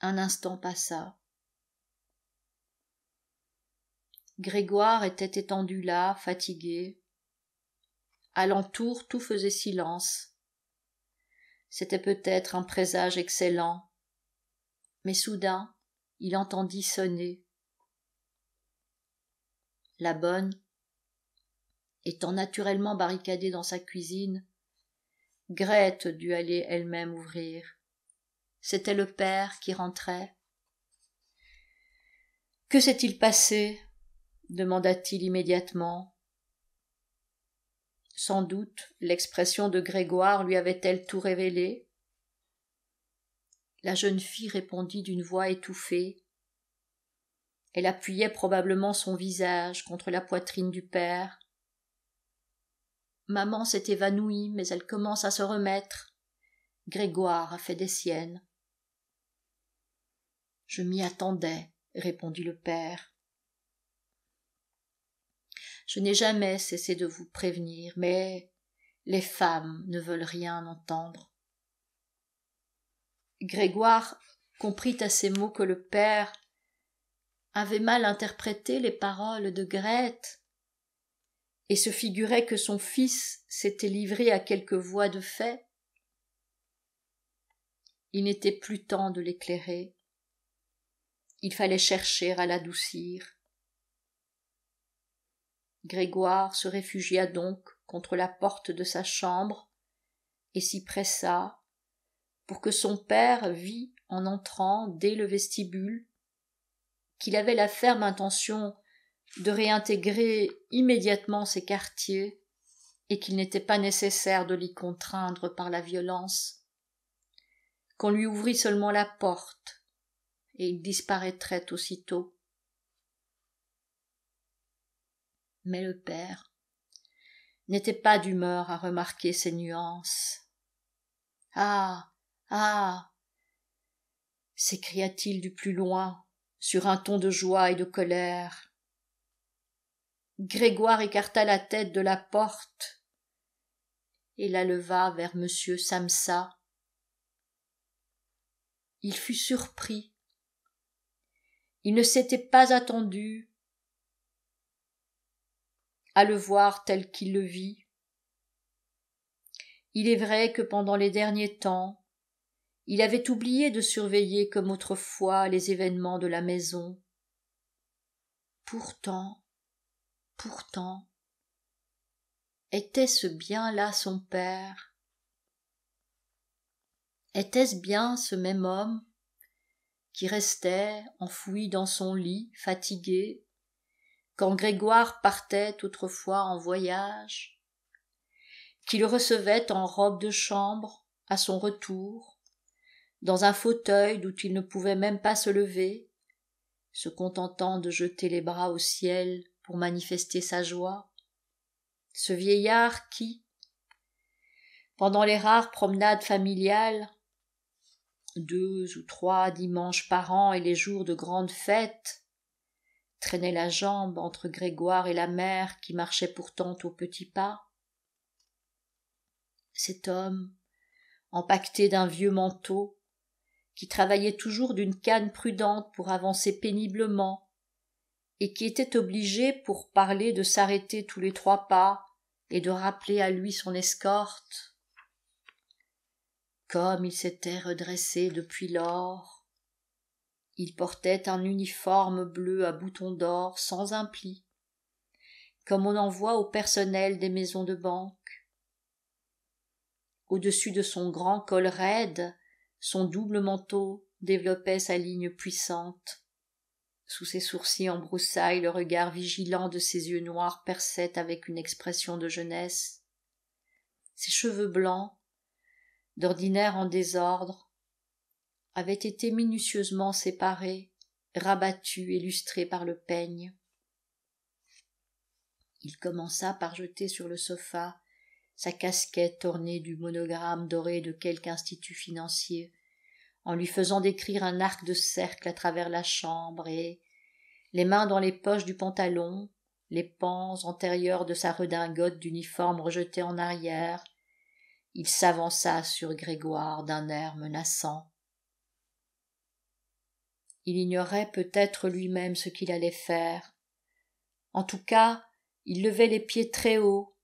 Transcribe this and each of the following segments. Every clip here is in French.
un instant passa grégoire était étendu là fatigué À l'entour tout faisait silence c'était peut-être un présage excellent mais soudain il entendit sonner la bonne étant naturellement barricadée dans sa cuisine Grette dut aller elle-même ouvrir c'était le père qui rentrait. Que s'est-il passé demanda-t-il immédiatement. Sans doute l'expression de Grégoire lui avait-elle tout révélé La jeune fille répondit d'une voix étouffée. Elle appuyait probablement son visage contre la poitrine du père. Maman s'est évanouie, mais elle commence à se remettre. Grégoire a fait des siennes. Je m'y attendais, répondit le père. Je n'ai jamais cessé de vous prévenir, mais les femmes ne veulent rien entendre. Grégoire comprit à ces mots que le père avait mal interprété les paroles de Grete et se figurait que son fils s'était livré à quelque voie de fait. Il n'était plus temps de l'éclairer il fallait chercher à l'adoucir. Grégoire se réfugia donc contre la porte de sa chambre et s'y pressa pour que son père vît en entrant dès le vestibule qu'il avait la ferme intention de réintégrer immédiatement ses quartiers et qu'il n'était pas nécessaire de l'y contraindre par la violence, qu'on lui ouvrit seulement la porte, et il disparaîtrait aussitôt. Mais le père n'était pas d'humeur à remarquer ces nuances. Ah. Ah. s'écria t-il du plus loin, sur un ton de joie et de colère. Grégoire écarta la tête de la porte et la leva vers monsieur Samsa. Il fut surpris il ne s'était pas attendu à le voir tel qu'il le vit. Il est vrai que pendant les derniers temps, il avait oublié de surveiller comme autrefois les événements de la maison. Pourtant, pourtant, était-ce bien là son père Était-ce bien ce même homme qui restait enfoui dans son lit, fatigué, quand Grégoire partait autrefois en voyage, qui le recevait en robe de chambre à son retour, dans un fauteuil d'où il ne pouvait même pas se lever, se contentant de jeter les bras au ciel pour manifester sa joie. Ce vieillard qui, pendant les rares promenades familiales, deux ou trois dimanches par an et les jours de grandes fêtes traînait la jambe entre grégoire et la mère qui marchait pourtant au petit pas cet homme empaqueté d'un vieux manteau qui travaillait toujours d'une canne prudente pour avancer péniblement et qui était obligé pour parler de s'arrêter tous les trois pas et de rappeler à lui son escorte comme il s'était redressé depuis lors. Il portait un uniforme bleu à boutons d'or sans un pli, comme on en voit au personnel des maisons de banque. Au-dessus de son grand col raide, son double manteau développait sa ligne puissante. Sous ses sourcils en broussailles, le regard vigilant de ses yeux noirs perçait avec une expression de jeunesse. Ses cheveux blancs d'ordinaire en désordre, avait été minutieusement séparé, rabattu et lustré par le peigne. Il commença par jeter sur le sofa sa casquette ornée du monogramme doré de quelque institut financier, en lui faisant décrire un arc de cercle à travers la chambre et, les mains dans les poches du pantalon, les pans antérieurs de sa redingote d'uniforme rejetée en arrière, il s'avança sur grégoire d'un air menaçant il ignorait peut-être lui-même ce qu'il allait faire en tout cas il levait les pieds très haut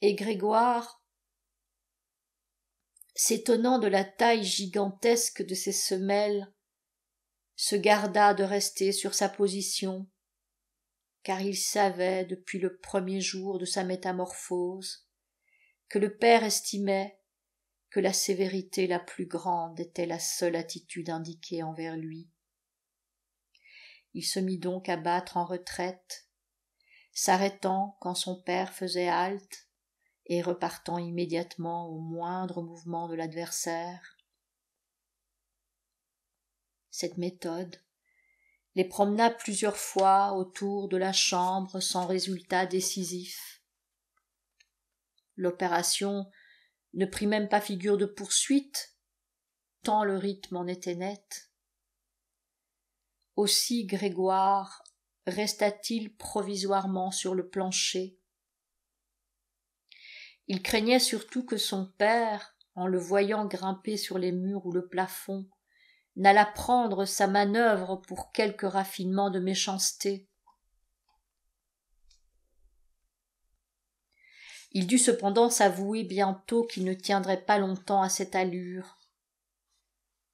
et grégoire s'étonnant de la taille gigantesque de ses semelles se garda de rester sur sa position car il savait depuis le premier jour de sa métamorphose que le père estimait que la sévérité la plus grande était la seule attitude indiquée envers lui. Il se mit donc à battre en retraite, s'arrêtant quand son père faisait halte, et repartant immédiatement au moindre mouvement de l'adversaire. Cette méthode les promena plusieurs fois autour de la chambre sans résultat décisif. L'opération ne prit même pas figure de poursuite, tant le rythme en était net. Aussi Grégoire resta-t-il provisoirement sur le plancher. Il craignait surtout que son père, en le voyant grimper sur les murs ou le plafond, n'allât prendre sa manœuvre pour quelque raffinement de méchanceté. Il dut cependant s'avouer bientôt qu'il ne tiendrait pas longtemps à cette allure.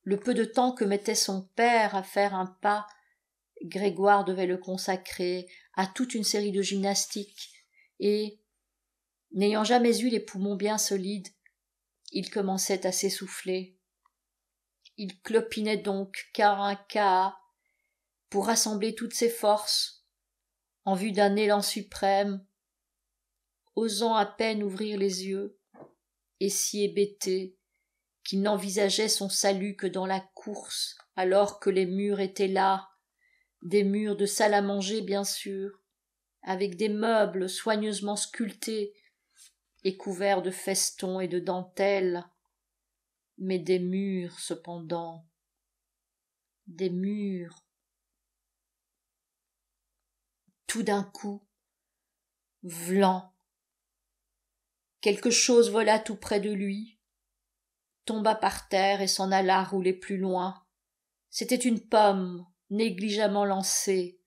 Le peu de temps que mettait son père à faire un pas, Grégoire devait le consacrer à toute une série de gymnastiques, et, n'ayant jamais eu les poumons bien solides, il commençait à s'essouffler. Il clopinait donc car un cas pour rassembler toutes ses forces, en vue d'un élan suprême osant à peine ouvrir les yeux, et si hébété, qu'il n'envisageait son salut que dans la course, alors que les murs étaient là, des murs de salle à manger bien sûr, avec des meubles soigneusement sculptés et couverts de festons et de dentelles, mais des murs cependant, des murs. Tout d'un coup, vlant, Quelque chose vola tout près de lui, tomba par terre et s'en alla rouler plus loin. C'était une pomme, négligemment lancée.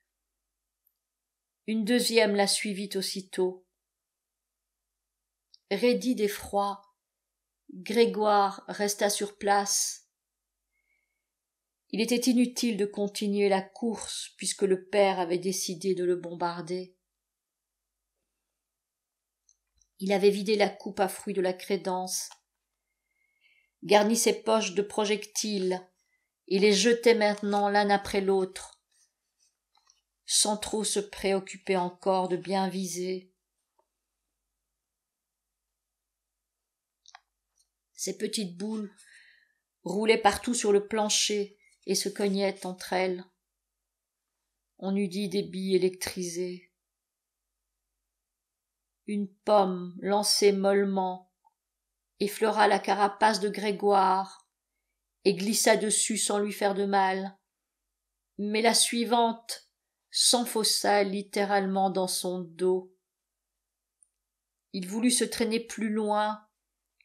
Une deuxième la suivit aussitôt. Raidi d'effroi, Grégoire resta sur place. Il était inutile de continuer la course puisque le père avait décidé de le bombarder. Il avait vidé la coupe à fruits de la crédence, garni ses poches de projectiles, et les jetait maintenant l'un après l'autre, sans trop se préoccuper encore de bien viser. Ces petites boules roulaient partout sur le plancher et se cognaient entre elles. On eût dit des billes électrisées une pomme lancée mollement effleura la carapace de Grégoire et glissa dessus sans lui faire de mal. Mais la suivante s'enfaussa littéralement dans son dos. Il voulut se traîner plus loin,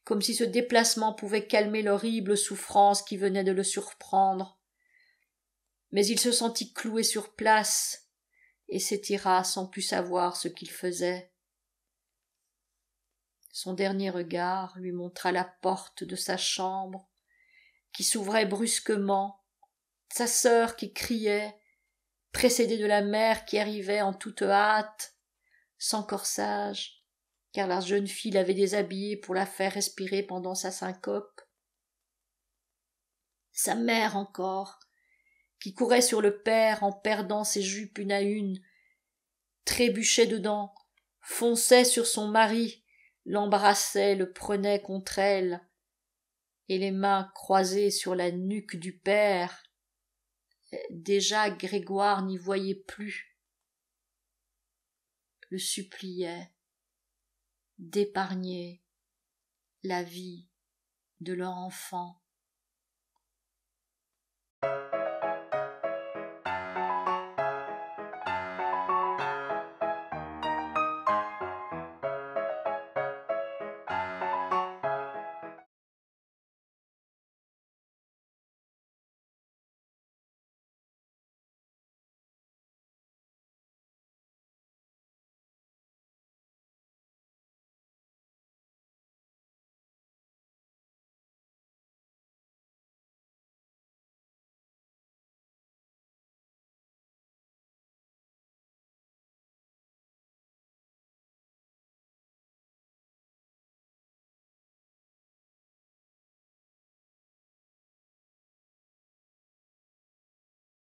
comme si ce déplacement pouvait calmer l'horrible souffrance qui venait de le surprendre. Mais il se sentit cloué sur place et s'étira sans plus savoir ce qu'il faisait. Son dernier regard lui montra la porte de sa chambre, qui s'ouvrait brusquement, sa sœur qui criait, précédée de la mère qui arrivait en toute hâte, sans corsage, car la jeune fille l'avait déshabillée pour la faire respirer pendant sa syncope. Sa mère encore, qui courait sur le père en perdant ses jupes une à une, trébuchait dedans, fonçait sur son mari, l'embrassait, le prenait contre elle, et les mains croisées sur la nuque du père. Déjà Grégoire n'y voyait plus. Le suppliait d'épargner la vie de leur enfant.